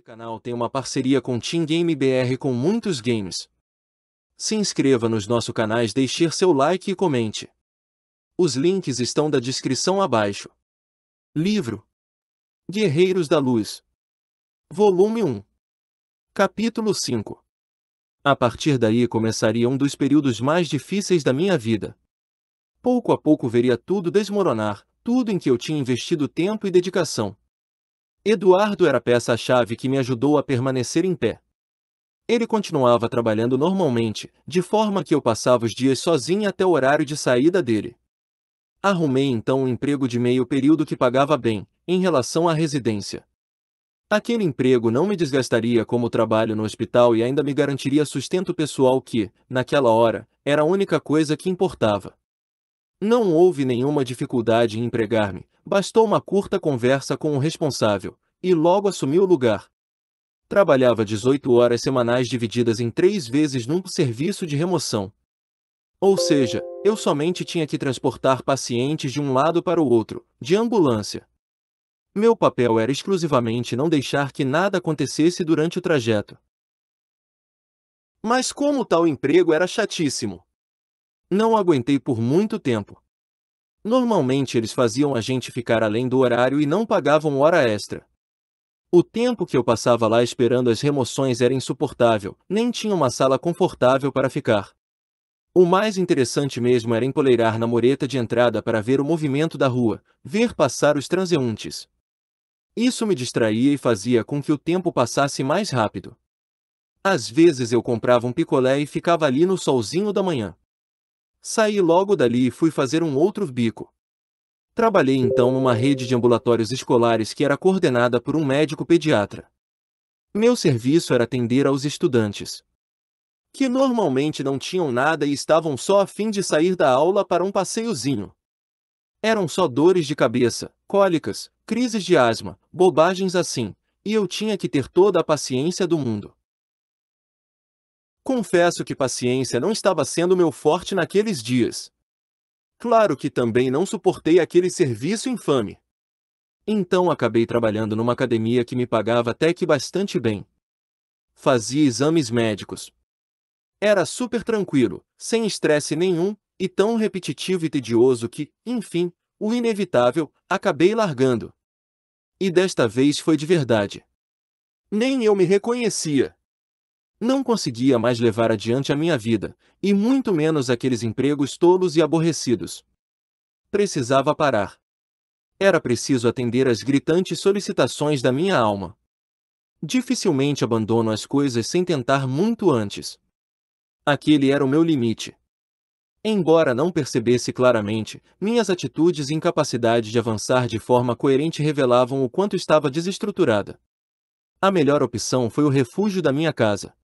Esse canal tem uma parceria com Team Game BR com muitos games. Se inscreva nos nossos canais, deixe seu like e comente. Os links estão da descrição abaixo. Livro Guerreiros da Luz Volume 1 Capítulo 5 A partir daí começaria um dos períodos mais difíceis da minha vida. Pouco a pouco veria tudo desmoronar, tudo em que eu tinha investido tempo e dedicação. Eduardo era a peça-chave que me ajudou a permanecer em pé. Ele continuava trabalhando normalmente, de forma que eu passava os dias sozinho até o horário de saída dele. Arrumei então um emprego de meio período que pagava bem, em relação à residência. Aquele emprego não me desgastaria como trabalho no hospital e ainda me garantiria sustento pessoal que, naquela hora, era a única coisa que importava. Não houve nenhuma dificuldade em empregar-me, bastou uma curta conversa com o responsável, e logo assumi o lugar. Trabalhava 18 horas semanais divididas em três vezes num serviço de remoção. Ou seja, eu somente tinha que transportar pacientes de um lado para o outro, de ambulância. Meu papel era exclusivamente não deixar que nada acontecesse durante o trajeto. Mas como tal emprego era chatíssimo, não aguentei por muito tempo. Normalmente eles faziam a gente ficar além do horário e não pagavam hora extra. O tempo que eu passava lá esperando as remoções era insuportável, nem tinha uma sala confortável para ficar. O mais interessante mesmo era empoleirar na moreta de entrada para ver o movimento da rua, ver passar os transeuntes. Isso me distraía e fazia com que o tempo passasse mais rápido. Às vezes eu comprava um picolé e ficava ali no solzinho da manhã. Saí logo dali e fui fazer um outro bico. Trabalhei então numa rede de ambulatórios escolares que era coordenada por um médico pediatra. Meu serviço era atender aos estudantes, que normalmente não tinham nada e estavam só a fim de sair da aula para um passeiozinho. Eram só dores de cabeça, cólicas, crises de asma, bobagens assim, e eu tinha que ter toda a paciência do mundo. Confesso que paciência não estava sendo meu forte naqueles dias. Claro que também não suportei aquele serviço infame. Então acabei trabalhando numa academia que me pagava até que bastante bem. Fazia exames médicos. Era super tranquilo, sem estresse nenhum, e tão repetitivo e tedioso que, enfim, o inevitável, acabei largando. E desta vez foi de verdade. Nem eu me reconhecia. Não conseguia mais levar adiante a minha vida, e muito menos aqueles empregos tolos e aborrecidos. Precisava parar. Era preciso atender às gritantes solicitações da minha alma. Dificilmente abandono as coisas sem tentar muito antes. Aquele era o meu limite. Embora não percebesse claramente, minhas atitudes e incapacidade de avançar de forma coerente revelavam o quanto estava desestruturada. A melhor opção foi o refúgio da minha casa.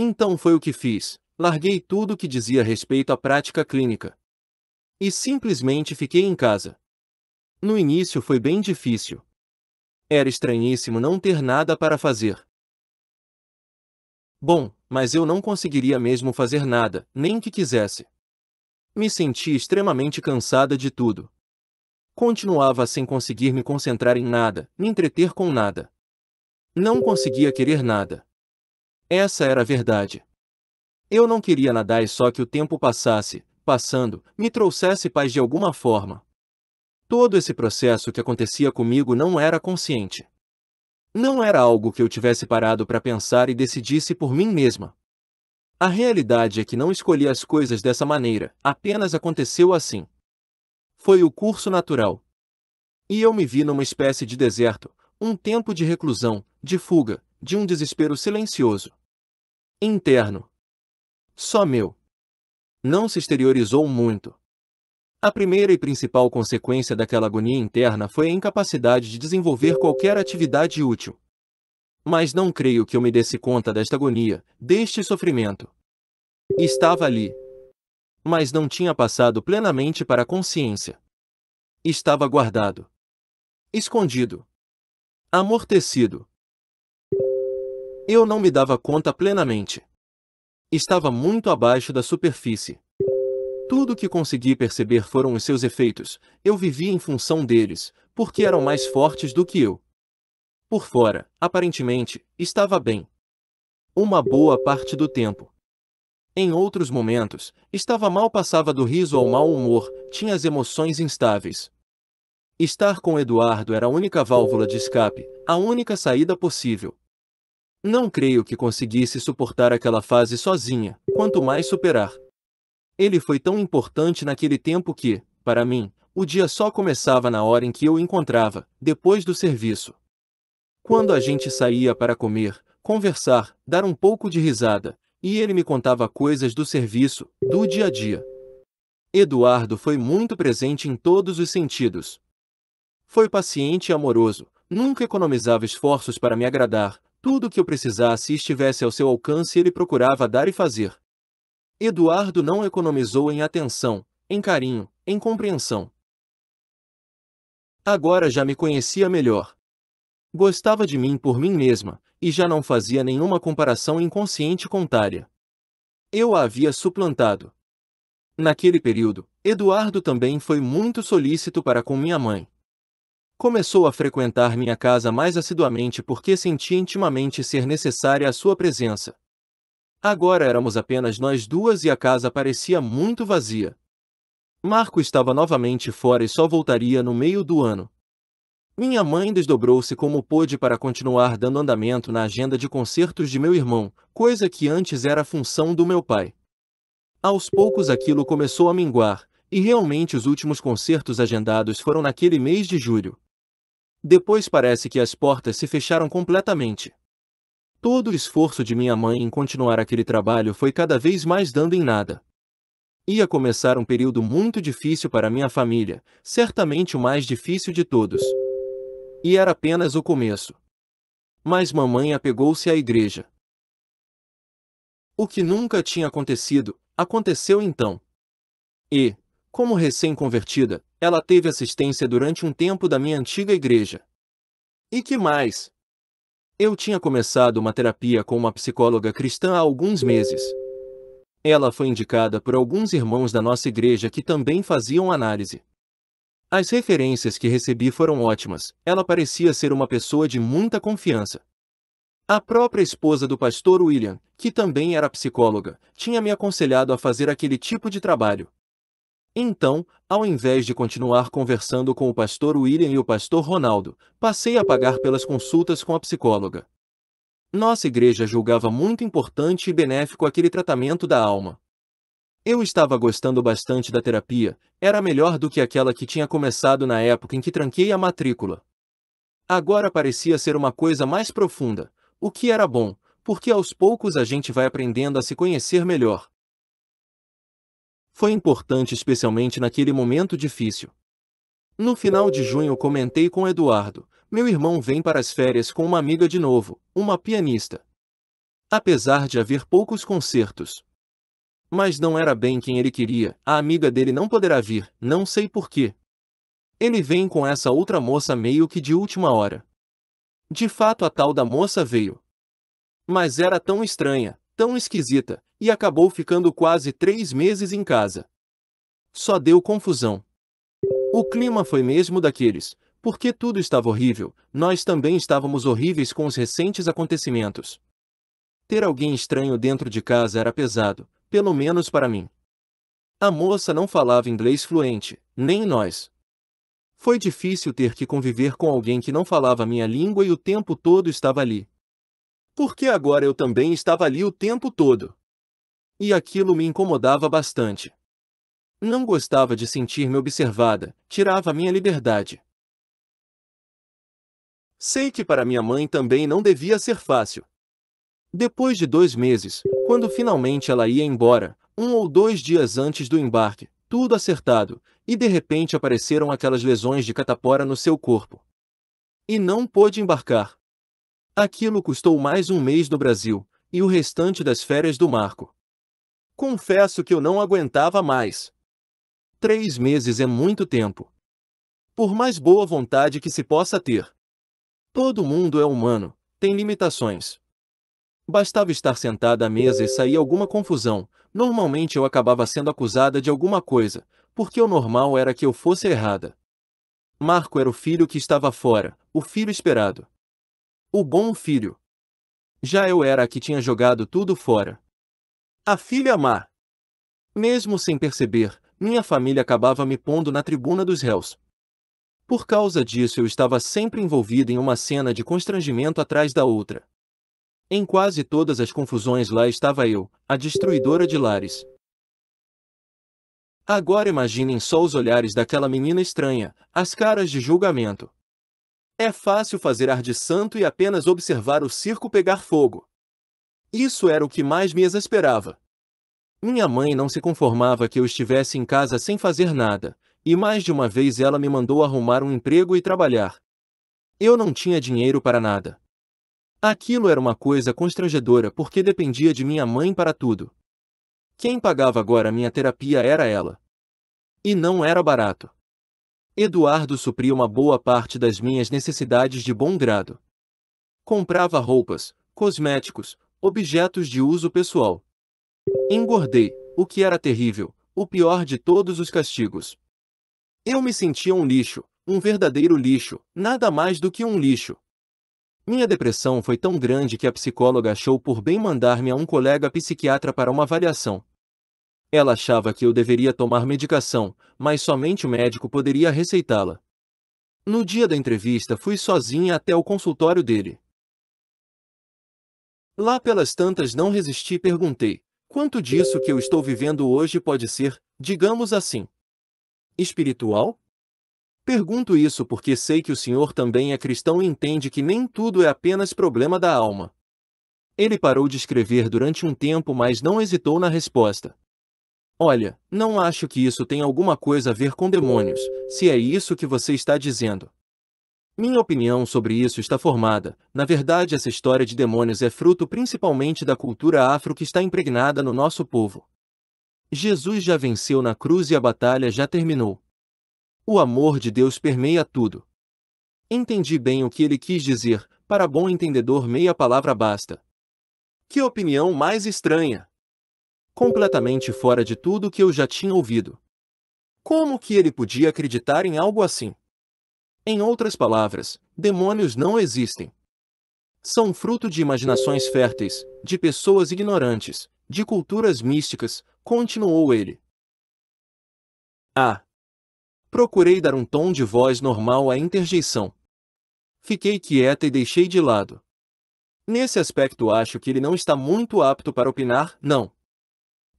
Então foi o que fiz. Larguei tudo que dizia respeito à prática clínica. E simplesmente fiquei em casa. No início foi bem difícil. Era estranhíssimo não ter nada para fazer. Bom, mas eu não conseguiria mesmo fazer nada, nem que quisesse. Me senti extremamente cansada de tudo. Continuava sem conseguir me concentrar em nada, me entreter com nada. Não conseguia querer nada. Essa era a verdade. Eu não queria nadar e só que o tempo passasse, passando, me trouxesse paz de alguma forma. Todo esse processo que acontecia comigo não era consciente. Não era algo que eu tivesse parado para pensar e decidisse por mim mesma. A realidade é que não escolhi as coisas dessa maneira, apenas aconteceu assim. Foi o curso natural. E eu me vi numa espécie de deserto, um tempo de reclusão, de fuga, de um desespero silencioso interno. Só meu. Não se exteriorizou muito. A primeira e principal consequência daquela agonia interna foi a incapacidade de desenvolver qualquer atividade útil. Mas não creio que eu me desse conta desta agonia, deste sofrimento. Estava ali. Mas não tinha passado plenamente para a consciência. Estava guardado. Escondido. Amortecido. Eu não me dava conta plenamente. Estava muito abaixo da superfície. Tudo o que consegui perceber foram os seus efeitos, eu vivia em função deles, porque eram mais fortes do que eu. Por fora, aparentemente, estava bem. Uma boa parte do tempo. Em outros momentos, estava mal passava do riso ao mau humor, tinha as emoções instáveis. Estar com Eduardo era a única válvula de escape, a única saída possível. Não creio que conseguisse suportar aquela fase sozinha, quanto mais superar. Ele foi tão importante naquele tempo que, para mim, o dia só começava na hora em que eu o encontrava, depois do serviço. Quando a gente saía para comer, conversar, dar um pouco de risada, e ele me contava coisas do serviço, do dia a dia. Eduardo foi muito presente em todos os sentidos. Foi paciente e amoroso, nunca economizava esforços para me agradar, tudo o que eu precisasse e estivesse ao seu alcance ele procurava dar e fazer. Eduardo não economizou em atenção, em carinho, em compreensão. Agora já me conhecia melhor. Gostava de mim por mim mesma, e já não fazia nenhuma comparação inconsciente contária. Eu a havia suplantado. Naquele período, Eduardo também foi muito solícito para com minha mãe. Começou a frequentar minha casa mais assiduamente porque sentia intimamente ser necessária a sua presença. Agora éramos apenas nós duas e a casa parecia muito vazia. Marco estava novamente fora e só voltaria no meio do ano. Minha mãe desdobrou-se como pôde para continuar dando andamento na agenda de concertos de meu irmão, coisa que antes era função do meu pai. Aos poucos aquilo começou a minguar, e realmente os últimos concertos agendados foram naquele mês de julho. Depois parece que as portas se fecharam completamente. Todo o esforço de minha mãe em continuar aquele trabalho foi cada vez mais dando em nada. Ia começar um período muito difícil para minha família, certamente o mais difícil de todos. E era apenas o começo. Mas mamãe apegou-se à igreja. O que nunca tinha acontecido, aconteceu então. E, como recém-convertida, ela teve assistência durante um tempo da minha antiga igreja. E que mais? Eu tinha começado uma terapia com uma psicóloga cristã há alguns meses. Ela foi indicada por alguns irmãos da nossa igreja que também faziam análise. As referências que recebi foram ótimas, ela parecia ser uma pessoa de muita confiança. A própria esposa do pastor William, que também era psicóloga, tinha me aconselhado a fazer aquele tipo de trabalho. Então, ao invés de continuar conversando com o pastor William e o pastor Ronaldo, passei a pagar pelas consultas com a psicóloga. Nossa igreja julgava muito importante e benéfico aquele tratamento da alma. Eu estava gostando bastante da terapia, era melhor do que aquela que tinha começado na época em que tranquei a matrícula. Agora parecia ser uma coisa mais profunda, o que era bom, porque aos poucos a gente vai aprendendo a se conhecer melhor, foi importante especialmente naquele momento difícil. No final de junho comentei com Eduardo, meu irmão vem para as férias com uma amiga de novo, uma pianista. Apesar de haver poucos concertos. Mas não era bem quem ele queria, a amiga dele não poderá vir, não sei porquê. Ele vem com essa outra moça meio que de última hora. De fato a tal da moça veio. Mas era tão estranha, tão esquisita, e acabou ficando quase três meses em casa. Só deu confusão. O clima foi mesmo daqueles, porque tudo estava horrível, nós também estávamos horríveis com os recentes acontecimentos. Ter alguém estranho dentro de casa era pesado, pelo menos para mim. A moça não falava inglês fluente, nem nós. Foi difícil ter que conviver com alguém que não falava minha língua e o tempo todo estava ali. Porque agora eu também estava ali o tempo todo e aquilo me incomodava bastante. Não gostava de sentir-me observada, tirava minha liberdade. Sei que para minha mãe também não devia ser fácil. Depois de dois meses, quando finalmente ela ia embora, um ou dois dias antes do embarque, tudo acertado, e de repente apareceram aquelas lesões de catapora no seu corpo. E não pôde embarcar. Aquilo custou mais um mês no Brasil, e o restante das férias do Marco. Confesso que eu não aguentava mais. Três meses é muito tempo. Por mais boa vontade que se possa ter. Todo mundo é humano, tem limitações. Bastava estar sentada à mesa e sair alguma confusão. Normalmente eu acabava sendo acusada de alguma coisa, porque o normal era que eu fosse errada. Marco era o filho que estava fora, o filho esperado. O bom filho. Já eu era a que tinha jogado tudo fora. A filha má. Mesmo sem perceber, minha família acabava me pondo na tribuna dos réus. Por causa disso, eu estava sempre envolvido em uma cena de constrangimento atrás da outra. Em quase todas as confusões lá estava eu, a destruidora de lares. Agora imaginem só os olhares daquela menina estranha, as caras de julgamento. É fácil fazer ar de santo e apenas observar o circo pegar fogo. Isso era o que mais me exasperava. Minha mãe não se conformava que eu estivesse em casa sem fazer nada, e mais de uma vez ela me mandou arrumar um emprego e trabalhar. Eu não tinha dinheiro para nada. Aquilo era uma coisa constrangedora porque dependia de minha mãe para tudo. Quem pagava agora minha terapia era ela. E não era barato. Eduardo supria uma boa parte das minhas necessidades de bom grado. Comprava roupas, cosméticos, objetos de uso pessoal. Engordei, o que era terrível, o pior de todos os castigos. Eu me sentia um lixo, um verdadeiro lixo, nada mais do que um lixo. Minha depressão foi tão grande que a psicóloga achou por bem mandar-me a um colega psiquiatra para uma avaliação. Ela achava que eu deveria tomar medicação, mas somente o médico poderia receitá-la. No dia da entrevista, fui sozinha até o consultório dele. Lá pelas tantas não resisti e perguntei, quanto disso que eu estou vivendo hoje pode ser, digamos assim, espiritual? Pergunto isso porque sei que o senhor também é cristão e entende que nem tudo é apenas problema da alma. Ele parou de escrever durante um tempo, mas não hesitou na resposta. Olha, não acho que isso tem alguma coisa a ver com demônios, se é isso que você está dizendo. Minha opinião sobre isso está formada. Na verdade, essa história de demônios é fruto principalmente da cultura afro que está impregnada no nosso povo. Jesus já venceu na cruz e a batalha já terminou. O amor de Deus permeia tudo. Entendi bem o que ele quis dizer, para bom entendedor, meia palavra basta. Que opinião mais estranha! Completamente fora de tudo que eu já tinha ouvido. Como que ele podia acreditar em algo assim? Em outras palavras, demônios não existem. São fruto de imaginações férteis, de pessoas ignorantes, de culturas místicas, continuou ele. Ah! Procurei dar um tom de voz normal à interjeição. Fiquei quieta e deixei de lado. Nesse aspecto acho que ele não está muito apto para opinar, não.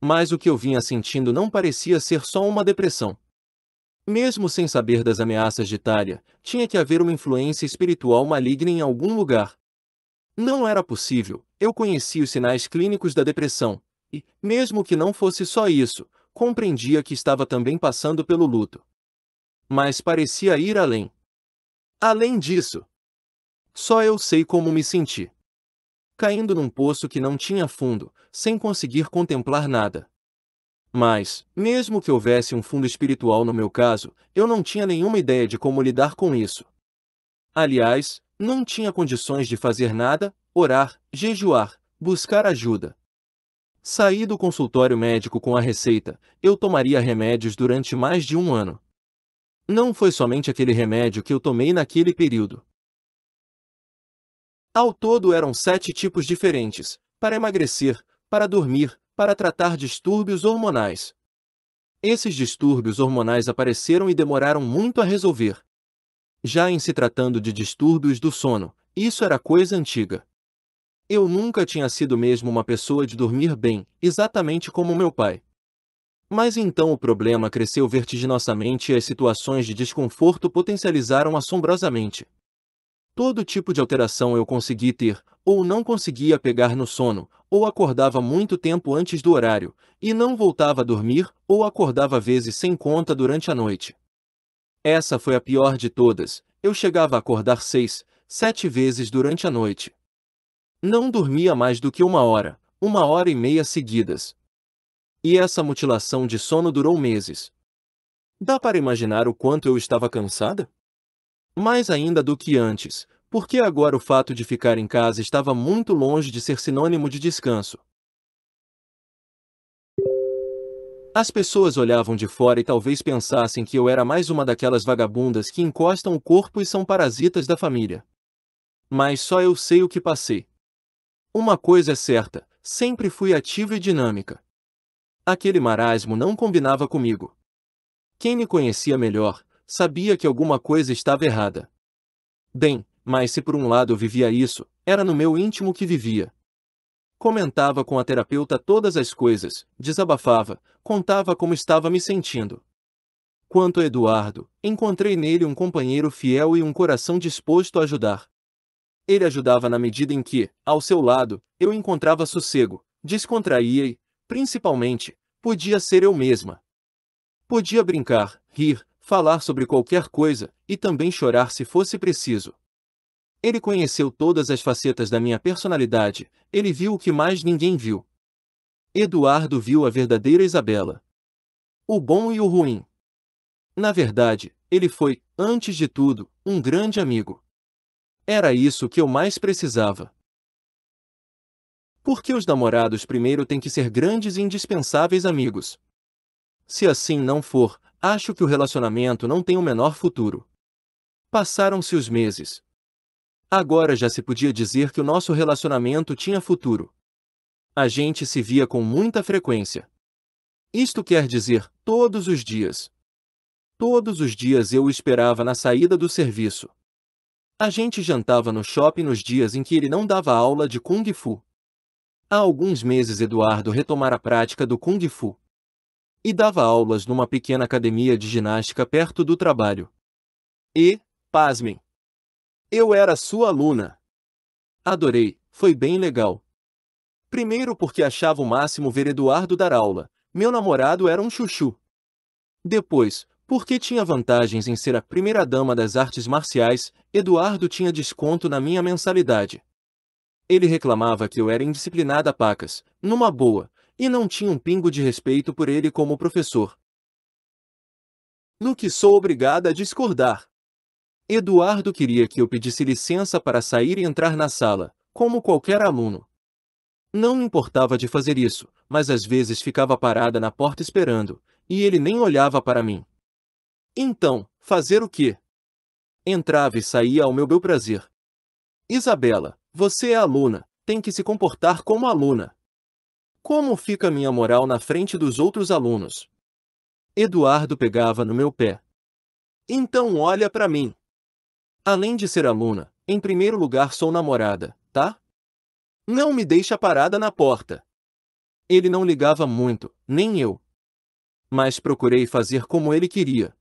Mas o que eu vinha sentindo não parecia ser só uma depressão. Mesmo sem saber das ameaças de Itália, tinha que haver uma influência espiritual maligna em algum lugar. Não era possível, eu conhecia os sinais clínicos da depressão, e, mesmo que não fosse só isso, compreendia que estava também passando pelo luto. Mas parecia ir além. Além disso, só eu sei como me senti. Caindo num poço que não tinha fundo, sem conseguir contemplar nada. Mas, mesmo que houvesse um fundo espiritual no meu caso, eu não tinha nenhuma ideia de como lidar com isso. Aliás, não tinha condições de fazer nada, orar, jejuar, buscar ajuda. Saí do consultório médico com a receita, eu tomaria remédios durante mais de um ano. Não foi somente aquele remédio que eu tomei naquele período. Ao todo eram sete tipos diferentes: para emagrecer, para dormir, para tratar distúrbios hormonais. Esses distúrbios hormonais apareceram e demoraram muito a resolver. Já em se tratando de distúrbios do sono, isso era coisa antiga. Eu nunca tinha sido mesmo uma pessoa de dormir bem, exatamente como meu pai. Mas então o problema cresceu vertiginosamente e as situações de desconforto potencializaram assombrosamente. Todo tipo de alteração eu consegui ter, ou não conseguia pegar no sono, ou acordava muito tempo antes do horário, e não voltava a dormir, ou acordava vezes sem conta durante a noite. Essa foi a pior de todas, eu chegava a acordar seis, sete vezes durante a noite. Não dormia mais do que uma hora, uma hora e meia seguidas. E essa mutilação de sono durou meses. Dá para imaginar o quanto eu estava cansada? Mais ainda do que antes, porque agora o fato de ficar em casa estava muito longe de ser sinônimo de descanso. As pessoas olhavam de fora e talvez pensassem que eu era mais uma daquelas vagabundas que encostam o corpo e são parasitas da família. Mas só eu sei o que passei. Uma coisa é certa, sempre fui ativa e dinâmica. Aquele marasmo não combinava comigo. Quem me conhecia melhor, sabia que alguma coisa estava errada. Bem, mas se por um lado eu vivia isso, era no meu íntimo que vivia. Comentava com a terapeuta todas as coisas, desabafava, contava como estava me sentindo. Quanto a Eduardo, encontrei nele um companheiro fiel e um coração disposto a ajudar. Ele ajudava na medida em que, ao seu lado, eu encontrava sossego, descontraía e, principalmente, podia ser eu mesma. Podia brincar, rir, falar sobre qualquer coisa, e também chorar se fosse preciso. Ele conheceu todas as facetas da minha personalidade, ele viu o que mais ninguém viu. Eduardo viu a verdadeira Isabela. O bom e o ruim. Na verdade, ele foi, antes de tudo, um grande amigo. Era isso que eu mais precisava. Por que os namorados primeiro têm que ser grandes e indispensáveis amigos? Se assim não for, Acho que o relacionamento não tem o menor futuro. Passaram-se os meses. Agora já se podia dizer que o nosso relacionamento tinha futuro. A gente se via com muita frequência. Isto quer dizer, todos os dias. Todos os dias eu o esperava na saída do serviço. A gente jantava no shopping nos dias em que ele não dava aula de Kung Fu. Há alguns meses Eduardo retomara a prática do Kung Fu e dava aulas numa pequena academia de ginástica perto do trabalho. E, pasmem, eu era sua aluna. Adorei, foi bem legal. Primeiro porque achava o máximo ver Eduardo dar aula, meu namorado era um chuchu. Depois, porque tinha vantagens em ser a primeira dama das artes marciais, Eduardo tinha desconto na minha mensalidade. Ele reclamava que eu era indisciplinada pacas, numa boa, e não tinha um pingo de respeito por ele como professor. No que sou obrigada a discordar. Eduardo queria que eu pedisse licença para sair e entrar na sala, como qualquer aluno. Não me importava de fazer isso, mas às vezes ficava parada na porta esperando, e ele nem olhava para mim. Então, fazer o quê? Entrava e saía ao meu bel prazer. Isabela, você é aluna, tem que se comportar como aluna. Como fica minha moral na frente dos outros alunos? Eduardo pegava no meu pé. Então olha para mim. Além de ser aluna, em primeiro lugar sou namorada, tá? Não me deixa parada na porta. Ele não ligava muito, nem eu. Mas procurei fazer como ele queria.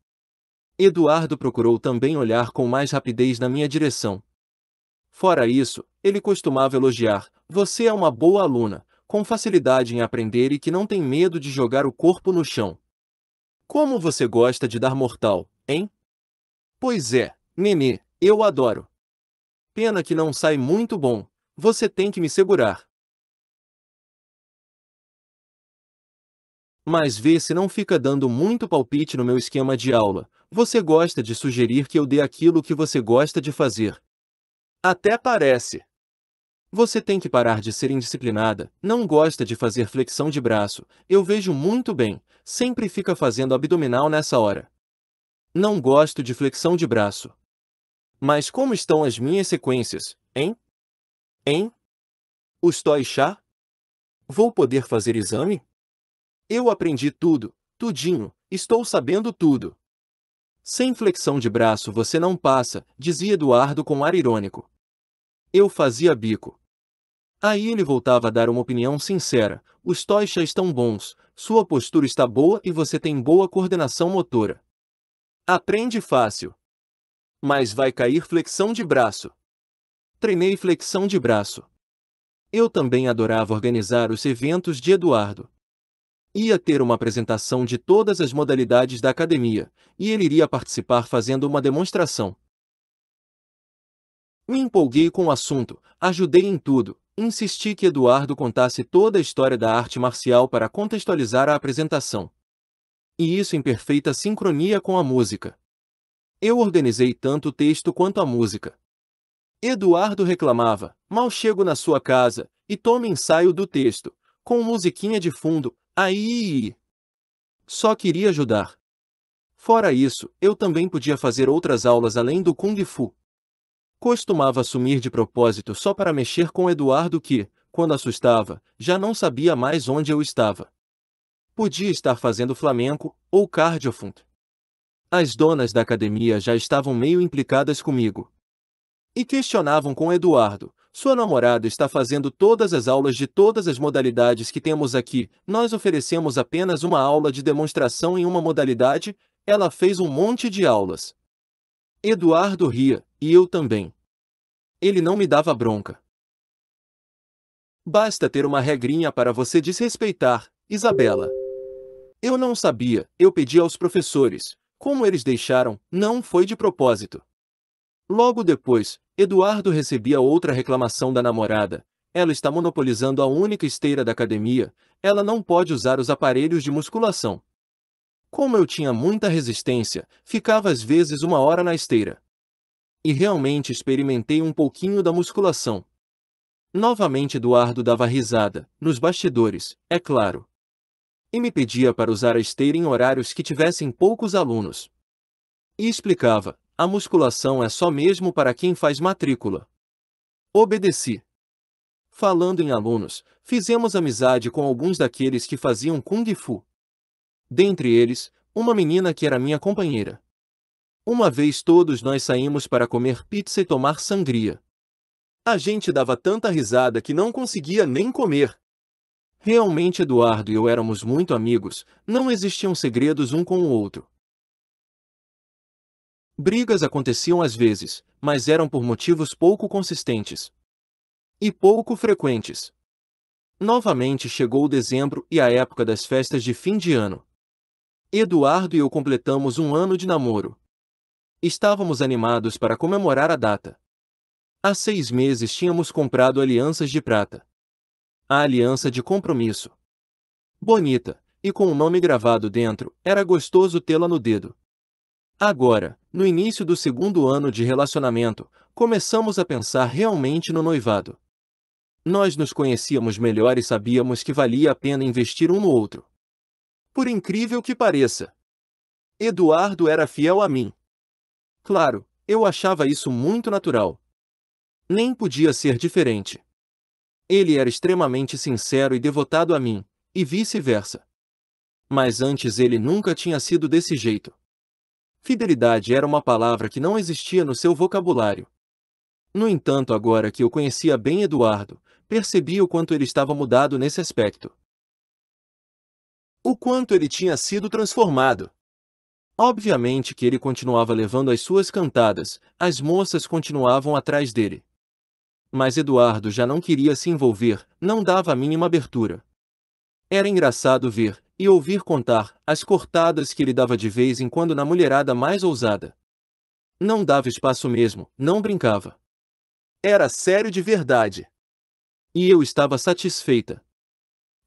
Eduardo procurou também olhar com mais rapidez na minha direção. Fora isso, ele costumava elogiar: Você é uma boa aluna, com facilidade em aprender e que não tem medo de jogar o corpo no chão. Como você gosta de dar mortal, hein? Pois é, nenê, eu adoro. Pena que não sai muito bom, você tem que me segurar. Mas vê se não fica dando muito palpite no meu esquema de aula. Você gosta de sugerir que eu dê aquilo que você gosta de fazer. Até parece. Você tem que parar de ser indisciplinada, não gosta de fazer flexão de braço, eu vejo muito bem, sempre fica fazendo abdominal nessa hora. Não gosto de flexão de braço. Mas como estão as minhas sequências, hein? Hein? Os toy chá? Vou poder fazer exame? Eu aprendi tudo, tudinho, estou sabendo tudo. Sem flexão de braço você não passa, dizia Eduardo com ar irônico. Eu fazia bico. Aí ele voltava a dar uma opinião sincera. Os toys já estão bons, sua postura está boa e você tem boa coordenação motora. Aprende fácil. Mas vai cair flexão de braço. Treinei flexão de braço. Eu também adorava organizar os eventos de Eduardo. Ia ter uma apresentação de todas as modalidades da academia, e ele iria participar fazendo uma demonstração. Me empolguei com o assunto, ajudei em tudo, Insisti que Eduardo contasse toda a história da arte marcial para contextualizar a apresentação. E isso em perfeita sincronia com a música. Eu organizei tanto o texto quanto a música. Eduardo reclamava: mal chego na sua casa e tomo ensaio do texto, com musiquinha de fundo, aí. Só queria ajudar. Fora isso, eu também podia fazer outras aulas além do Kung Fu. Costumava sumir de propósito só para mexer com Eduardo que, quando assustava, já não sabia mais onde eu estava. Podia estar fazendo flamenco ou cardiofunt. As donas da academia já estavam meio implicadas comigo. E questionavam com Eduardo, sua namorada está fazendo todas as aulas de todas as modalidades que temos aqui. Nós oferecemos apenas uma aula de demonstração em uma modalidade. Ela fez um monte de aulas. Eduardo ria, e eu também. Ele não me dava bronca. Basta ter uma regrinha para você desrespeitar, Isabela. Eu não sabia, eu pedi aos professores. Como eles deixaram, não foi de propósito. Logo depois, Eduardo recebia outra reclamação da namorada. Ela está monopolizando a única esteira da academia, ela não pode usar os aparelhos de musculação. Como eu tinha muita resistência, ficava às vezes uma hora na esteira. E realmente experimentei um pouquinho da musculação. Novamente Eduardo dava risada, nos bastidores, é claro. E me pedia para usar a esteira em horários que tivessem poucos alunos. E explicava, a musculação é só mesmo para quem faz matrícula. Obedeci. Falando em alunos, fizemos amizade com alguns daqueles que faziam Kung Fu dentre eles, uma menina que era minha companheira. Uma vez todos nós saímos para comer pizza e tomar sangria. A gente dava tanta risada que não conseguia nem comer. Realmente Eduardo e eu éramos muito amigos, não existiam segredos um com o outro. Brigas aconteciam às vezes, mas eram por motivos pouco consistentes e pouco frequentes. Novamente chegou dezembro e a época das festas de fim de ano. Eduardo e eu completamos um ano de namoro. Estávamos animados para comemorar a data. Há seis meses tínhamos comprado alianças de prata. A aliança de compromisso. Bonita, e com o nome gravado dentro, era gostoso tê-la no dedo. Agora, no início do segundo ano de relacionamento, começamos a pensar realmente no noivado. Nós nos conhecíamos melhor e sabíamos que valia a pena investir um no outro por incrível que pareça. Eduardo era fiel a mim. Claro, eu achava isso muito natural. Nem podia ser diferente. Ele era extremamente sincero e devotado a mim, e vice-versa. Mas antes ele nunca tinha sido desse jeito. Fidelidade era uma palavra que não existia no seu vocabulário. No entanto, agora que eu conhecia bem Eduardo, percebi o quanto ele estava mudado nesse aspecto o quanto ele tinha sido transformado. Obviamente que ele continuava levando as suas cantadas, as moças continuavam atrás dele. Mas Eduardo já não queria se envolver, não dava a mínima abertura. Era engraçado ver, e ouvir contar, as cortadas que ele dava de vez em quando na mulherada mais ousada. Não dava espaço mesmo, não brincava. Era sério de verdade. E eu estava satisfeita.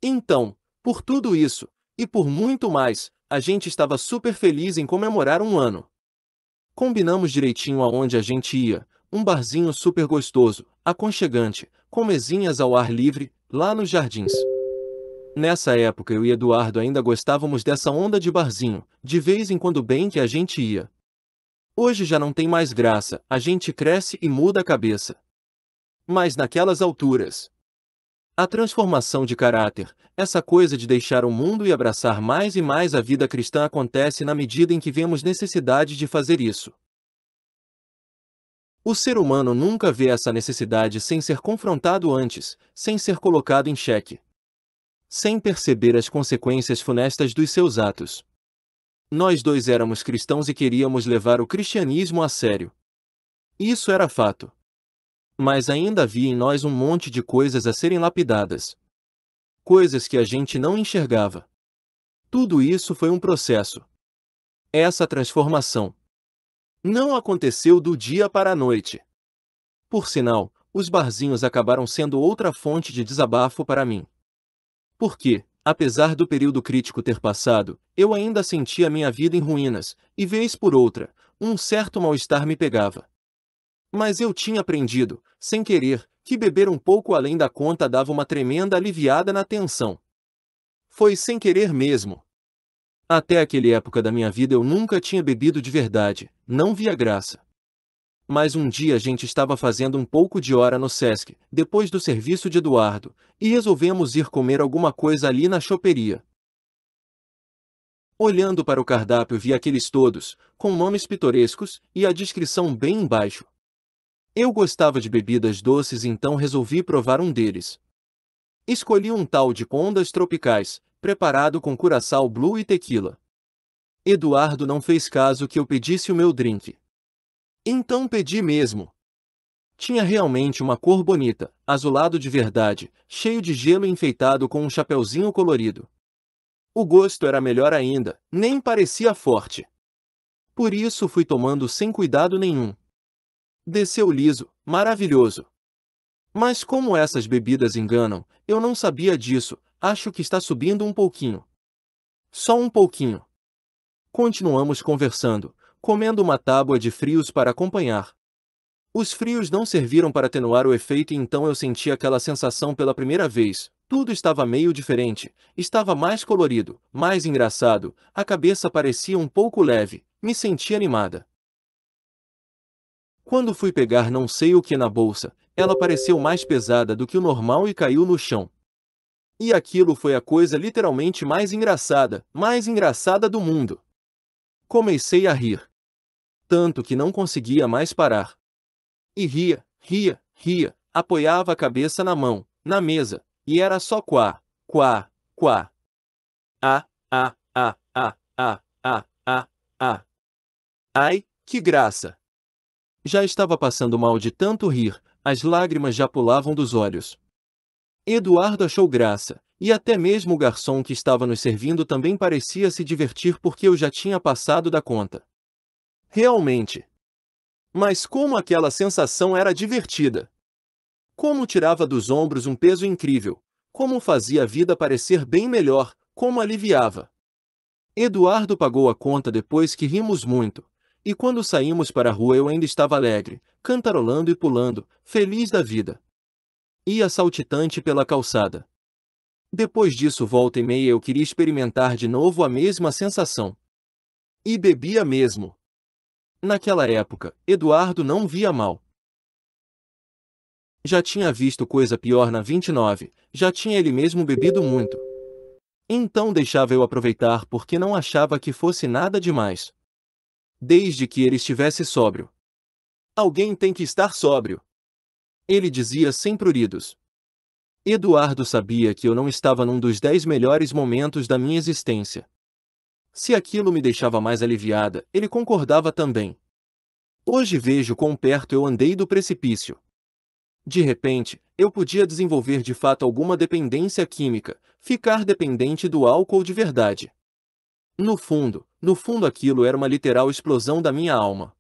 Então, por tudo isso, e por muito mais, a gente estava super feliz em comemorar um ano. Combinamos direitinho aonde a gente ia, um barzinho super gostoso, aconchegante, com mesinhas ao ar livre, lá nos jardins. Nessa época eu e Eduardo ainda gostávamos dessa onda de barzinho, de vez em quando bem que a gente ia. Hoje já não tem mais graça, a gente cresce e muda a cabeça. Mas naquelas alturas, a transformação de caráter, essa coisa de deixar o mundo e abraçar mais e mais a vida cristã acontece na medida em que vemos necessidade de fazer isso. O ser humano nunca vê essa necessidade sem ser confrontado antes, sem ser colocado em xeque, sem perceber as consequências funestas dos seus atos. Nós dois éramos cristãos e queríamos levar o cristianismo a sério. Isso era fato mas ainda havia em nós um monte de coisas a serem lapidadas. Coisas que a gente não enxergava. Tudo isso foi um processo. Essa transformação não aconteceu do dia para a noite. Por sinal, os barzinhos acabaram sendo outra fonte de desabafo para mim. Porque, apesar do período crítico ter passado, eu ainda sentia minha vida em ruínas, e vez por outra, um certo mal-estar me pegava. Mas eu tinha aprendido, sem querer, que beber um pouco além da conta dava uma tremenda aliviada na tensão. Foi sem querer mesmo. Até aquele época da minha vida eu nunca tinha bebido de verdade, não via graça. Mas um dia a gente estava fazendo um pouco de hora no Sesc, depois do serviço de Eduardo, e resolvemos ir comer alguma coisa ali na choperia. Olhando para o cardápio vi aqueles todos, com nomes pitorescos, e a descrição bem embaixo, eu gostava de bebidas doces então resolvi provar um deles. Escolhi um tal de condas tropicais, preparado com curaçal blue e tequila. Eduardo não fez caso que eu pedisse o meu drink. Então pedi mesmo. Tinha realmente uma cor bonita, azulado de verdade, cheio de gelo enfeitado com um chapeuzinho colorido. O gosto era melhor ainda, nem parecia forte. Por isso fui tomando sem cuidado nenhum, Desceu liso, maravilhoso. Mas como essas bebidas enganam, eu não sabia disso, acho que está subindo um pouquinho. Só um pouquinho. Continuamos conversando, comendo uma tábua de frios para acompanhar. Os frios não serviram para atenuar o efeito e então eu senti aquela sensação pela primeira vez. Tudo estava meio diferente, estava mais colorido, mais engraçado, a cabeça parecia um pouco leve, me senti animada. Quando fui pegar não sei o que na bolsa, ela pareceu mais pesada do que o normal e caiu no chão. E aquilo foi a coisa literalmente mais engraçada, mais engraçada do mundo. Comecei a rir. Tanto que não conseguia mais parar. E ria, ria, ria, apoiava a cabeça na mão, na mesa, e era só quá, quá, quá. Ah, ah, ah, ah, ah, ah, ah, ah. Ai, que graça! Já estava passando mal de tanto rir, as lágrimas já pulavam dos olhos. Eduardo achou graça, e até mesmo o garçom que estava nos servindo também parecia se divertir porque eu já tinha passado da conta. Realmente. Mas como aquela sensação era divertida! Como tirava dos ombros um peso incrível, como fazia a vida parecer bem melhor, como aliviava. Eduardo pagou a conta depois que rimos muito, e quando saímos para a rua eu ainda estava alegre, cantarolando e pulando, feliz da vida. Ia saltitante pela calçada. Depois disso, volta e meia eu queria experimentar de novo a mesma sensação. E bebia mesmo. Naquela época, Eduardo não via mal. Já tinha visto coisa pior na 29, já tinha ele mesmo bebido muito. Então deixava eu aproveitar porque não achava que fosse nada demais desde que ele estivesse sóbrio. Alguém tem que estar sóbrio. Ele dizia sem pruridos. Eduardo sabia que eu não estava num dos dez melhores momentos da minha existência. Se aquilo me deixava mais aliviada, ele concordava também. Hoje vejo quão perto eu andei do precipício. De repente, eu podia desenvolver de fato alguma dependência química, ficar dependente do álcool de verdade. No fundo, no fundo, aquilo era uma literal explosão da minha alma.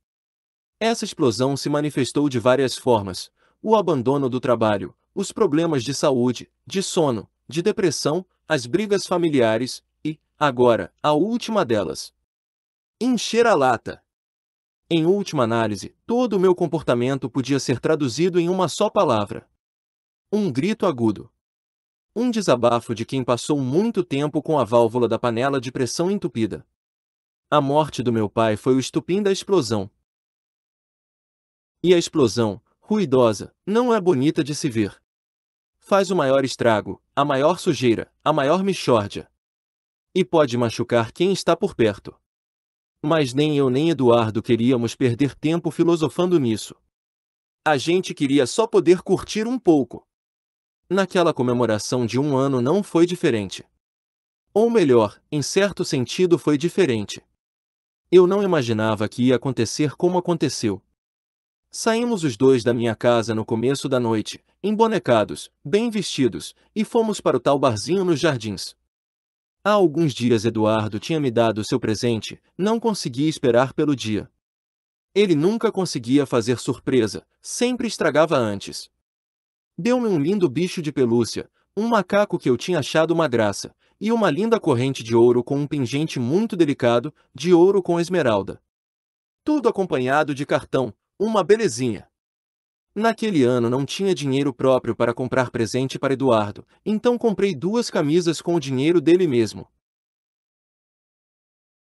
Essa explosão se manifestou de várias formas: o abandono do trabalho, os problemas de saúde, de sono, de depressão, as brigas familiares e, agora, a última delas. Encher a lata. Em última análise, todo o meu comportamento podia ser traduzido em uma só palavra: um grito agudo. Um desabafo de quem passou muito tempo com a válvula da panela de pressão entupida. A morte do meu pai foi o estupim da explosão. E a explosão, ruidosa, não é bonita de se ver. Faz o maior estrago, a maior sujeira, a maior michórdia. E pode machucar quem está por perto. Mas nem eu nem Eduardo queríamos perder tempo filosofando nisso. A gente queria só poder curtir um pouco. Naquela comemoração de um ano não foi diferente. Ou melhor, em certo sentido foi diferente. Eu não imaginava que ia acontecer como aconteceu. Saímos os dois da minha casa no começo da noite, embonecados, bem vestidos, e fomos para o tal barzinho nos jardins. Há alguns dias Eduardo tinha me dado seu presente, não conseguia esperar pelo dia. Ele nunca conseguia fazer surpresa, sempre estragava antes. Deu-me um lindo bicho de pelúcia, um macaco que eu tinha achado uma graça, e uma linda corrente de ouro com um pingente muito delicado, de ouro com esmeralda. Tudo acompanhado de cartão, uma belezinha. Naquele ano não tinha dinheiro próprio para comprar presente para Eduardo, então comprei duas camisas com o dinheiro dele mesmo.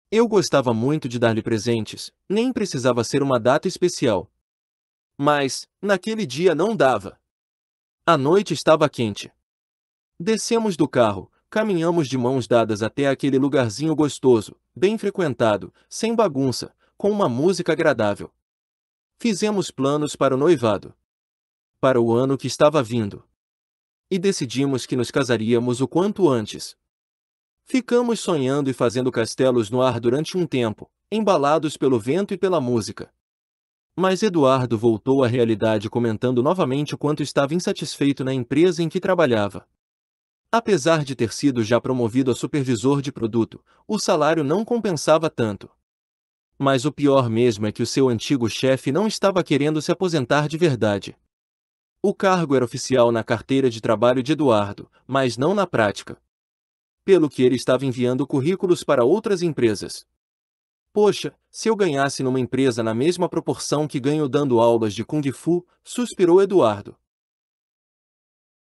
Eu gostava muito de dar-lhe presentes, nem precisava ser uma data especial. Mas, naquele dia não dava. A noite estava quente. Descemos do carro, Caminhamos de mãos dadas até aquele lugarzinho gostoso, bem frequentado, sem bagunça, com uma música agradável. Fizemos planos para o noivado. Para o ano que estava vindo. E decidimos que nos casaríamos o quanto antes. Ficamos sonhando e fazendo castelos no ar durante um tempo, embalados pelo vento e pela música. Mas Eduardo voltou à realidade comentando novamente o quanto estava insatisfeito na empresa em que trabalhava. Apesar de ter sido já promovido a supervisor de produto, o salário não compensava tanto. Mas o pior mesmo é que o seu antigo chefe não estava querendo se aposentar de verdade. O cargo era oficial na carteira de trabalho de Eduardo, mas não na prática. Pelo que ele estava enviando currículos para outras empresas. Poxa, se eu ganhasse numa empresa na mesma proporção que ganho dando aulas de Kung Fu, suspirou Eduardo.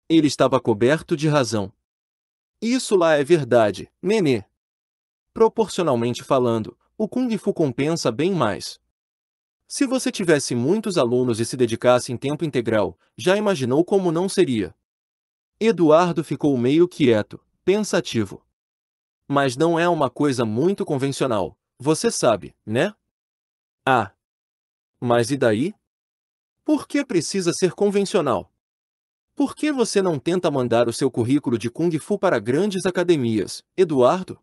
Ele estava coberto de razão. Isso lá é verdade, nenê. Proporcionalmente falando, o Kung Fu compensa bem mais. Se você tivesse muitos alunos e se dedicasse em tempo integral, já imaginou como não seria? Eduardo ficou meio quieto, pensativo. Mas não é uma coisa muito convencional, você sabe, né? Ah. Mas e daí? Por que precisa ser convencional? Por que você não tenta mandar o seu currículo de Kung Fu para grandes academias, Eduardo?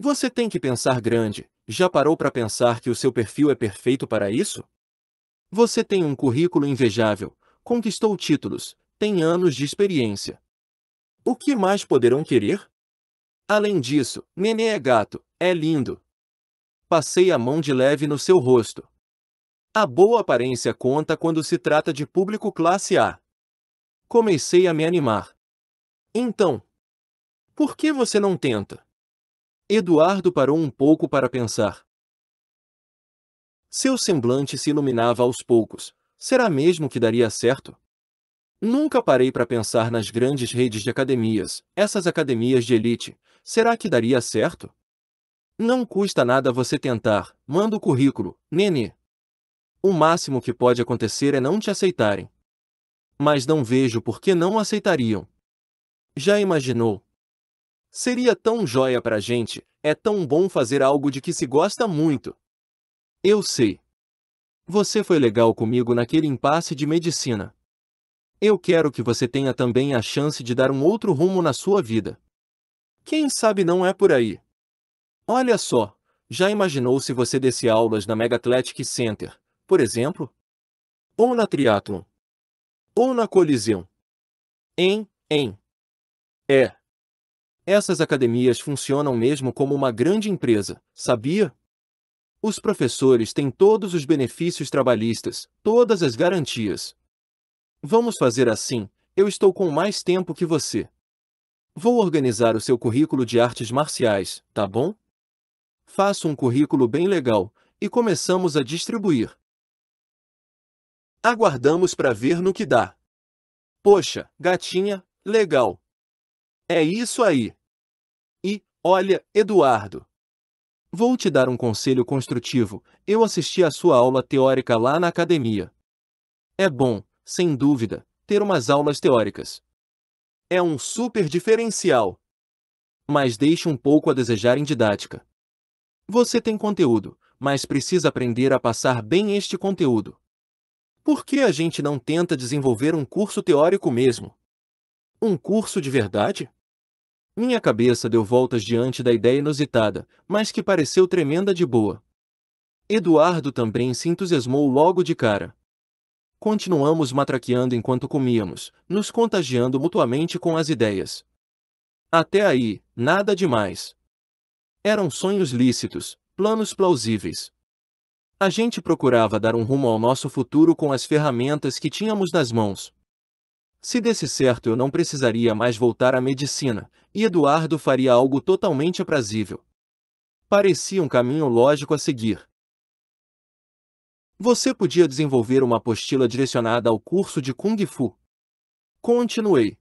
Você tem que pensar grande. Já parou para pensar que o seu perfil é perfeito para isso? Você tem um currículo invejável, conquistou títulos, tem anos de experiência. O que mais poderão querer? Além disso, Nenê é gato, é lindo. Passei a mão de leve no seu rosto. A boa aparência conta quando se trata de público classe A comecei a me animar. Então, por que você não tenta? Eduardo parou um pouco para pensar. Seu semblante se iluminava aos poucos. Será mesmo que daria certo? Nunca parei para pensar nas grandes redes de academias, essas academias de elite. Será que daria certo? Não custa nada você tentar, manda o currículo, nenê. O máximo que pode acontecer é não te aceitarem mas não vejo por que não aceitariam. Já imaginou? Seria tão joia pra gente, é tão bom fazer algo de que se gosta muito. Eu sei. Você foi legal comigo naquele impasse de medicina. Eu quero que você tenha também a chance de dar um outro rumo na sua vida. Quem sabe não é por aí. Olha só, já imaginou se você desse aulas na Mega Athletic Center, por exemplo? Ou na Triathlon? ou na colisão. Em, em. É. Essas academias funcionam mesmo como uma grande empresa, sabia? Os professores têm todos os benefícios trabalhistas, todas as garantias. Vamos fazer assim, eu estou com mais tempo que você. Vou organizar o seu currículo de artes marciais, tá bom? Faço um currículo bem legal e começamos a distribuir. Aguardamos para ver no que dá. Poxa, gatinha, legal. É isso aí. E, olha, Eduardo. Vou te dar um conselho construtivo. Eu assisti a sua aula teórica lá na academia. É bom, sem dúvida, ter umas aulas teóricas. É um super diferencial. Mas deixa um pouco a desejar em didática. Você tem conteúdo, mas precisa aprender a passar bem este conteúdo. Por que a gente não tenta desenvolver um curso teórico mesmo? Um curso de verdade? Minha cabeça deu voltas diante da ideia inusitada, mas que pareceu tremenda de boa. Eduardo também se entusiasmou logo de cara. Continuamos matraqueando enquanto comíamos, nos contagiando mutuamente com as ideias. Até aí, nada demais. Eram sonhos lícitos, planos plausíveis. A gente procurava dar um rumo ao nosso futuro com as ferramentas que tínhamos nas mãos. Se desse certo, eu não precisaria mais voltar à medicina, e Eduardo faria algo totalmente aprazível. Parecia um caminho lógico a seguir. Você podia desenvolver uma apostila direcionada ao curso de Kung Fu. Continuei.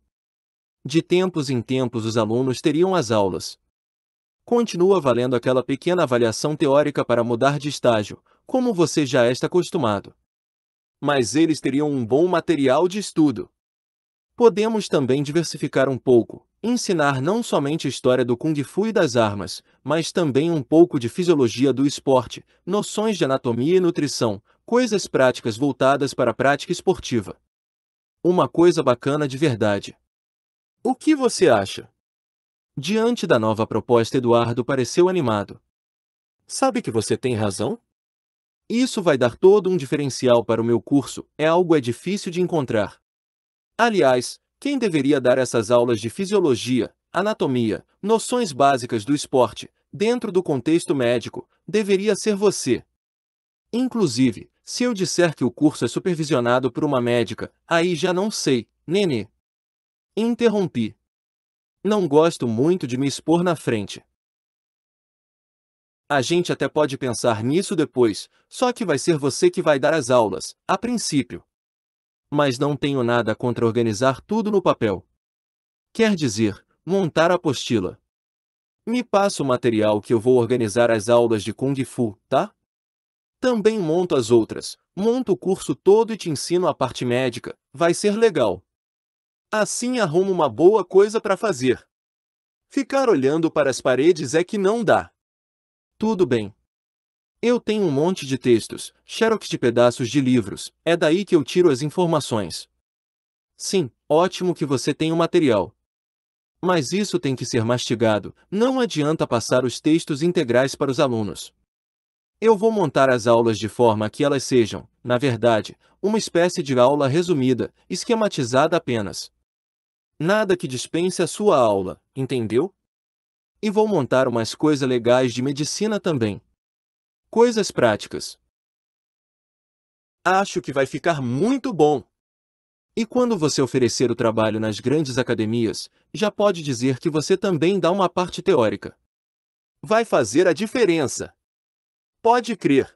De tempos em tempos, os alunos teriam as aulas. Continua valendo aquela pequena avaliação teórica para mudar de estágio, como você já está acostumado. Mas eles teriam um bom material de estudo. Podemos também diversificar um pouco, ensinar não somente história do Kung Fu e das armas, mas também um pouco de fisiologia do esporte, noções de anatomia e nutrição, coisas práticas voltadas para a prática esportiva. Uma coisa bacana de verdade. O que você acha? Diante da nova proposta, Eduardo pareceu animado. Sabe que você tem razão? Isso vai dar todo um diferencial para o meu curso, é algo é difícil de encontrar. Aliás, quem deveria dar essas aulas de fisiologia, anatomia, noções básicas do esporte, dentro do contexto médico, deveria ser você. Inclusive, se eu disser que o curso é supervisionado por uma médica, aí já não sei, nenê. Interrompi. Não gosto muito de me expor na frente. A gente até pode pensar nisso depois, só que vai ser você que vai dar as aulas, a princípio. Mas não tenho nada contra organizar tudo no papel. Quer dizer, montar a apostila. Me passa o material que eu vou organizar as aulas de Kung Fu, tá? Também monto as outras, monto o curso todo e te ensino a parte médica, vai ser legal. Assim arrumo uma boa coisa para fazer. Ficar olhando para as paredes é que não dá. Tudo bem. Eu tenho um monte de textos, xerox de pedaços de livros, é daí que eu tiro as informações. Sim, ótimo que você tem o material. Mas isso tem que ser mastigado, não adianta passar os textos integrais para os alunos. Eu vou montar as aulas de forma que elas sejam, na verdade, uma espécie de aula resumida, esquematizada apenas. Nada que dispense a sua aula, entendeu? E vou montar umas coisas legais de medicina também. Coisas práticas. Acho que vai ficar muito bom. E quando você oferecer o trabalho nas grandes academias, já pode dizer que você também dá uma parte teórica. Vai fazer a diferença. Pode crer.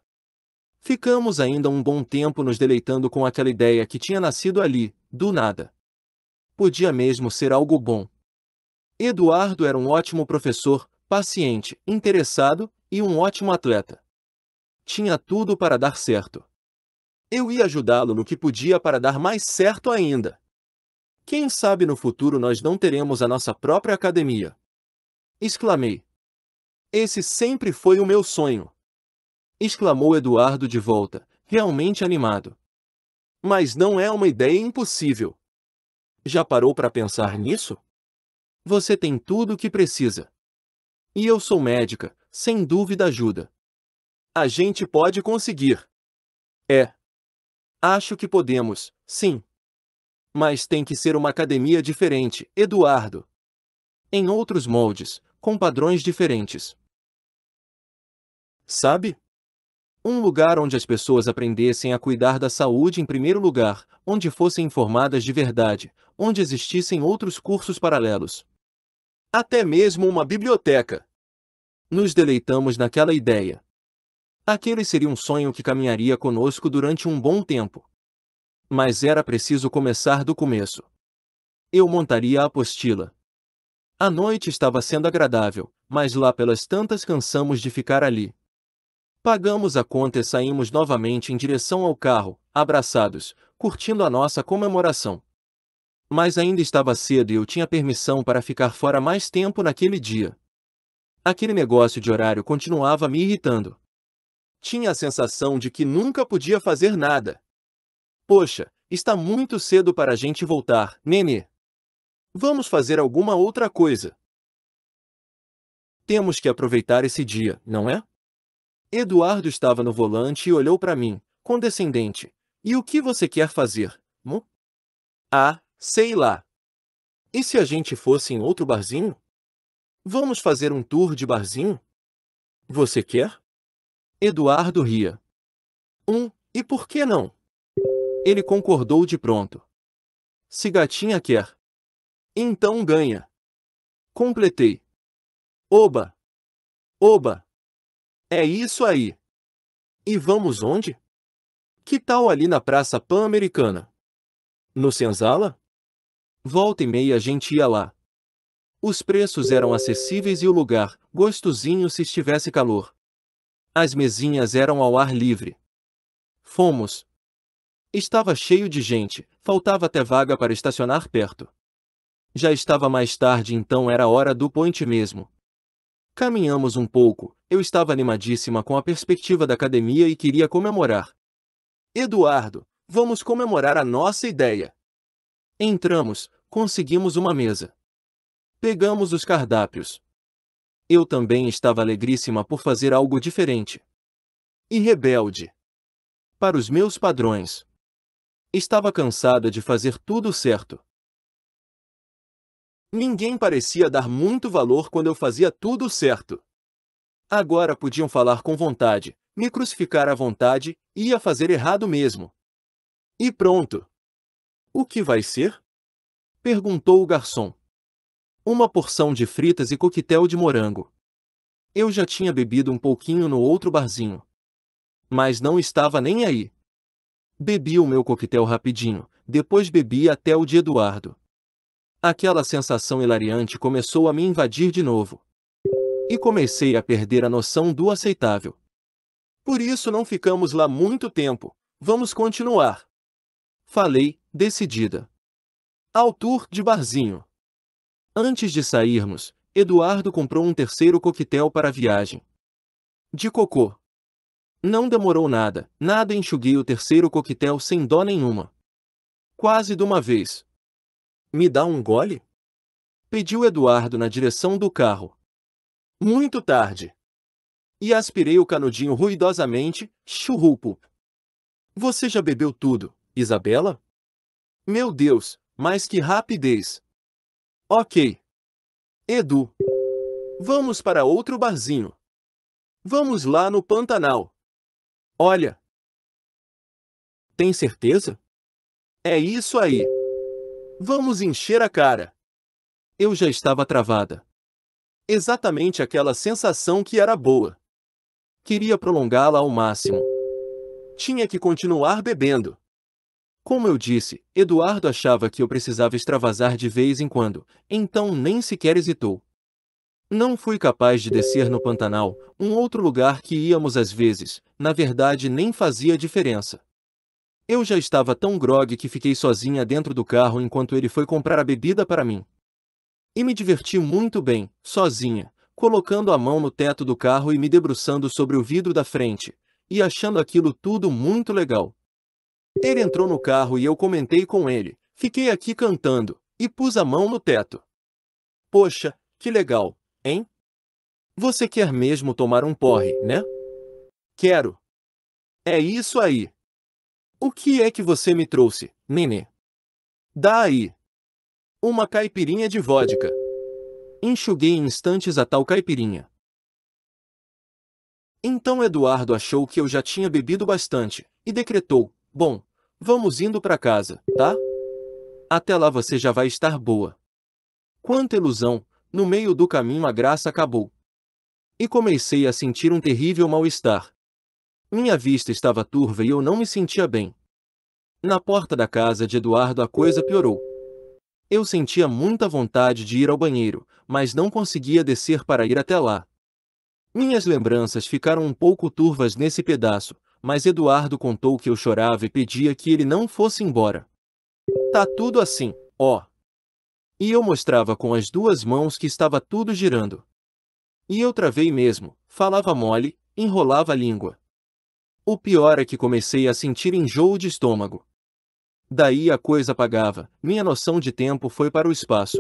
Ficamos ainda um bom tempo nos deleitando com aquela ideia que tinha nascido ali, do nada. Podia mesmo ser algo bom. Eduardo era um ótimo professor, paciente, interessado e um ótimo atleta. Tinha tudo para dar certo. Eu ia ajudá-lo no que podia para dar mais certo ainda. Quem sabe no futuro nós não teremos a nossa própria academia? Exclamei. Esse sempre foi o meu sonho. Exclamou Eduardo de volta, realmente animado. Mas não é uma ideia impossível. Já parou para pensar nisso? Você tem tudo o que precisa. E eu sou médica, sem dúvida ajuda. A gente pode conseguir. É. Acho que podemos, sim. Mas tem que ser uma academia diferente, Eduardo. Em outros moldes, com padrões diferentes. Sabe? Um lugar onde as pessoas aprendessem a cuidar da saúde em primeiro lugar, onde fossem informadas de verdade, onde existissem outros cursos paralelos, até mesmo uma biblioteca. Nos deleitamos naquela ideia. Aquele seria um sonho que caminharia conosco durante um bom tempo. Mas era preciso começar do começo. Eu montaria a apostila. A noite estava sendo agradável, mas lá pelas tantas cansamos de ficar ali. Pagamos a conta e saímos novamente em direção ao carro, abraçados, curtindo a nossa comemoração. Mas ainda estava cedo e eu tinha permissão para ficar fora mais tempo naquele dia. Aquele negócio de horário continuava me irritando. Tinha a sensação de que nunca podia fazer nada. Poxa, está muito cedo para a gente voltar, Nene. Vamos fazer alguma outra coisa. Temos que aproveitar esse dia, não é? Eduardo estava no volante e olhou para mim, condescendente. E o que você quer fazer, mu? Ah, Sei lá. E se a gente fosse em outro barzinho? Vamos fazer um tour de barzinho? Você quer? Eduardo ria. Um, e por que não? Ele concordou de pronto. Se gatinha quer. Então ganha. Completei. Oba! Oba! É isso aí! E vamos onde? Que tal ali na Praça Pan-Americana? No Senzala? Volta e meia a gente ia lá. Os preços eram acessíveis e o lugar, gostosinho se estivesse calor. As mesinhas eram ao ar livre. Fomos. Estava cheio de gente, faltava até vaga para estacionar perto. Já estava mais tarde, então era hora do ponte mesmo. Caminhamos um pouco, eu estava animadíssima com a perspectiva da academia e queria comemorar. Eduardo, vamos comemorar a nossa ideia. Entramos, conseguimos uma mesa. Pegamos os cardápios. Eu também estava alegríssima por fazer algo diferente. E rebelde. Para os meus padrões. Estava cansada de fazer tudo certo. Ninguém parecia dar muito valor quando eu fazia tudo certo. Agora podiam falar com vontade, me crucificar à vontade, ia fazer errado mesmo. E pronto. O que vai ser? Perguntou o garçom. Uma porção de fritas e coquetel de morango. Eu já tinha bebido um pouquinho no outro barzinho. Mas não estava nem aí. Bebi o meu coquetel rapidinho, depois bebi até o de Eduardo. Aquela sensação hilariante começou a me invadir de novo. E comecei a perder a noção do aceitável. Por isso não ficamos lá muito tempo. Vamos continuar. Falei, decidida. Ao de barzinho. Antes de sairmos, Eduardo comprou um terceiro coquetel para a viagem. De cocô. Não demorou nada, nada enxuguei o terceiro coquetel sem dó nenhuma. Quase de uma vez. Me dá um gole? Pediu Eduardo na direção do carro. Muito tarde. E aspirei o canudinho ruidosamente, churrupo. Você já bebeu tudo, Isabela? Meu Deus, mas que rapidez! Ok. Edu. Vamos para outro barzinho. Vamos lá no Pantanal. Olha. Tem certeza? É isso aí. Vamos encher a cara. Eu já estava travada. Exatamente aquela sensação que era boa. Queria prolongá-la ao máximo. Tinha que continuar bebendo. Como eu disse, Eduardo achava que eu precisava extravasar de vez em quando, então nem sequer hesitou. Não fui capaz de descer no Pantanal, um outro lugar que íamos às vezes, na verdade nem fazia diferença. Eu já estava tão grogue que fiquei sozinha dentro do carro enquanto ele foi comprar a bebida para mim. E me diverti muito bem, sozinha, colocando a mão no teto do carro e me debruçando sobre o vidro da frente, e achando aquilo tudo muito legal. Ele entrou no carro e eu comentei com ele. Fiquei aqui cantando e pus a mão no teto. Poxa, que legal, hein? Você quer mesmo tomar um porre, né? Quero. É isso aí. O que é que você me trouxe, nenê? Dá aí. Uma caipirinha de vodka. Enxuguei instantes a tal caipirinha. Então Eduardo achou que eu já tinha bebido bastante, e decretou, Bom, vamos indo para casa, tá? Até lá você já vai estar boa. Quanta ilusão! No meio do caminho a graça acabou. E comecei a sentir um terrível mal-estar. Minha vista estava turva e eu não me sentia bem. Na porta da casa de Eduardo a coisa piorou. Eu sentia muita vontade de ir ao banheiro, mas não conseguia descer para ir até lá. Minhas lembranças ficaram um pouco turvas nesse pedaço, mas Eduardo contou que eu chorava e pedia que ele não fosse embora. Tá tudo assim, ó. E eu mostrava com as duas mãos que estava tudo girando. E eu travei mesmo, falava mole, enrolava a língua. O pior é que comecei a sentir enjoo de estômago. Daí a coisa apagava, minha noção de tempo foi para o espaço.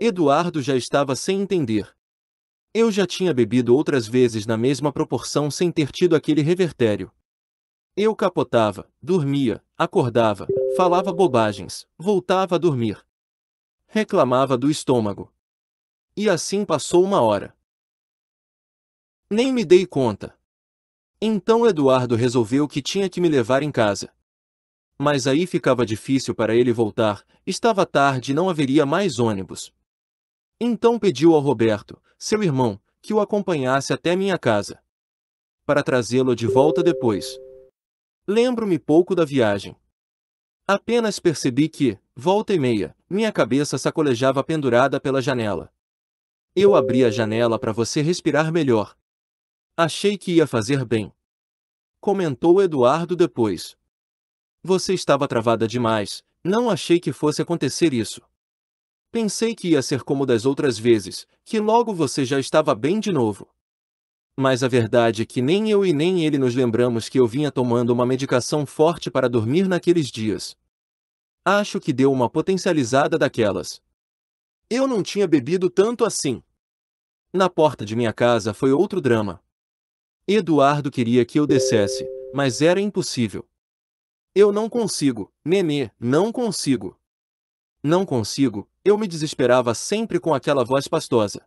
Eduardo já estava sem entender. Eu já tinha bebido outras vezes na mesma proporção sem ter tido aquele revertério. Eu capotava, dormia, acordava, falava bobagens, voltava a dormir. Reclamava do estômago. E assim passou uma hora. Nem me dei conta. Então Eduardo resolveu que tinha que me levar em casa. Mas aí ficava difícil para ele voltar, estava tarde e não haveria mais ônibus, então pediu ao Roberto, seu irmão, que o acompanhasse até minha casa. Para trazê-lo de volta depois. Lembro-me pouco da viagem. Apenas percebi que, volta e meia, minha cabeça sacolejava pendurada pela janela. Eu abri a janela para você respirar melhor. Achei que ia fazer bem. Comentou Eduardo depois. Você estava travada demais, não achei que fosse acontecer isso. Pensei que ia ser como das outras vezes, que logo você já estava bem de novo. Mas a verdade é que nem eu e nem ele nos lembramos que eu vinha tomando uma medicação forte para dormir naqueles dias. Acho que deu uma potencializada daquelas. Eu não tinha bebido tanto assim. Na porta de minha casa foi outro drama. Eduardo queria que eu descesse, mas era impossível. Eu não consigo, nenê, não consigo. Não consigo, eu me desesperava sempre com aquela voz pastosa.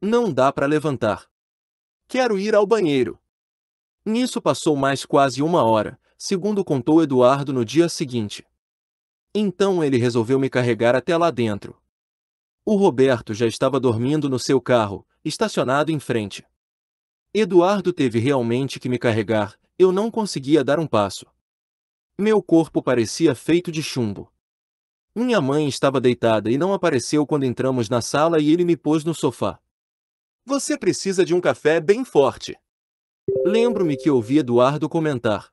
Não dá para levantar. Quero ir ao banheiro. Nisso passou mais quase uma hora, segundo contou Eduardo no dia seguinte. Então ele resolveu me carregar até lá dentro. O Roberto já estava dormindo no seu carro, estacionado em frente. Eduardo teve realmente que me carregar, eu não conseguia dar um passo. Meu corpo parecia feito de chumbo. Minha mãe estava deitada e não apareceu quando entramos na sala e ele me pôs no sofá. Você precisa de um café bem forte. Lembro-me que ouvi Eduardo comentar.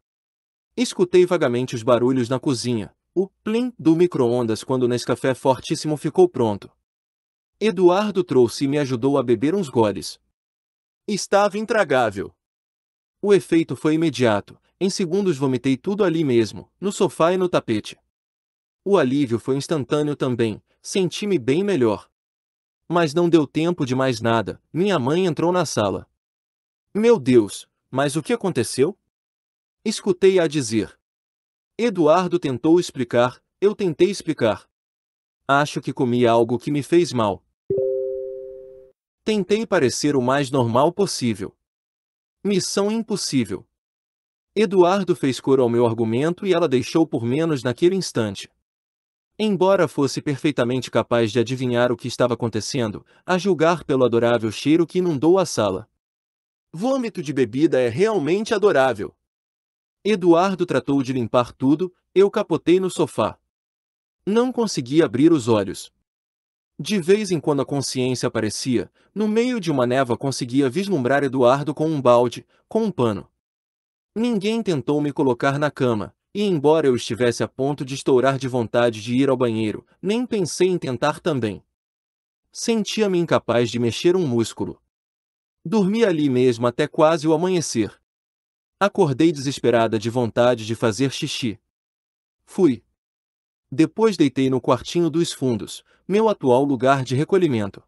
Escutei vagamente os barulhos na cozinha, o plim do micro-ondas quando o café fortíssimo ficou pronto. Eduardo trouxe e me ajudou a beber uns goles. Estava intragável. O efeito foi imediato. Em segundos vomitei tudo ali mesmo, no sofá e no tapete. O alívio foi instantâneo também, senti-me bem melhor. Mas não deu tempo de mais nada, minha mãe entrou na sala. Meu Deus, mas o que aconteceu? Escutei-a dizer. Eduardo tentou explicar, eu tentei explicar. Acho que comi algo que me fez mal. Tentei parecer o mais normal possível. Missão impossível. Eduardo fez cor ao meu argumento e ela deixou por menos naquele instante. Embora fosse perfeitamente capaz de adivinhar o que estava acontecendo, a julgar pelo adorável cheiro que inundou a sala. Vômito de bebida é realmente adorável. Eduardo tratou de limpar tudo, eu capotei no sofá. Não consegui abrir os olhos. De vez em quando a consciência aparecia, no meio de uma névoa conseguia vislumbrar Eduardo com um balde, com um pano. Ninguém tentou me colocar na cama, e embora eu estivesse a ponto de estourar de vontade de ir ao banheiro, nem pensei em tentar também. Sentia-me incapaz de mexer um músculo. Dormi ali mesmo até quase o amanhecer. Acordei desesperada de vontade de fazer xixi. Fui. Depois deitei no quartinho dos fundos, meu atual lugar de recolhimento.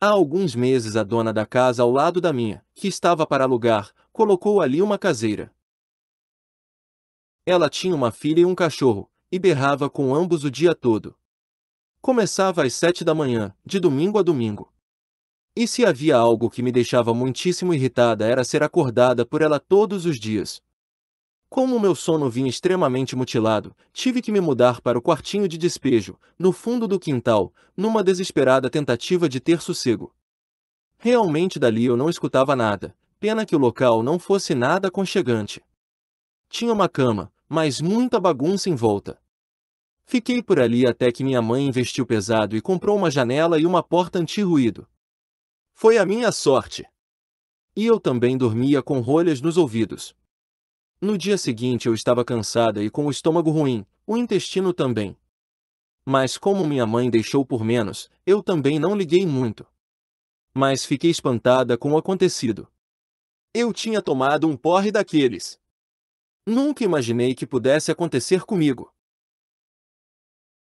Há alguns meses a dona da casa ao lado da minha, que estava para alugar, colocou ali uma caseira. Ela tinha uma filha e um cachorro, e berrava com ambos o dia todo. Começava às sete da manhã, de domingo a domingo. E se havia algo que me deixava muitíssimo irritada era ser acordada por ela todos os dias. Como meu sono vinha extremamente mutilado, tive que me mudar para o quartinho de despejo, no fundo do quintal, numa desesperada tentativa de ter sossego. Realmente dali eu não escutava nada, pena que o local não fosse nada aconchegante. Tinha uma cama, mas muita bagunça em volta. Fiquei por ali até que minha mãe investiu pesado e comprou uma janela e uma porta anti-ruído. Foi a minha sorte. E eu também dormia com rolhas nos ouvidos. No dia seguinte eu estava cansada e com o estômago ruim, o intestino também. Mas como minha mãe deixou por menos, eu também não liguei muito. Mas fiquei espantada com o acontecido. Eu tinha tomado um porre daqueles. Nunca imaginei que pudesse acontecer comigo.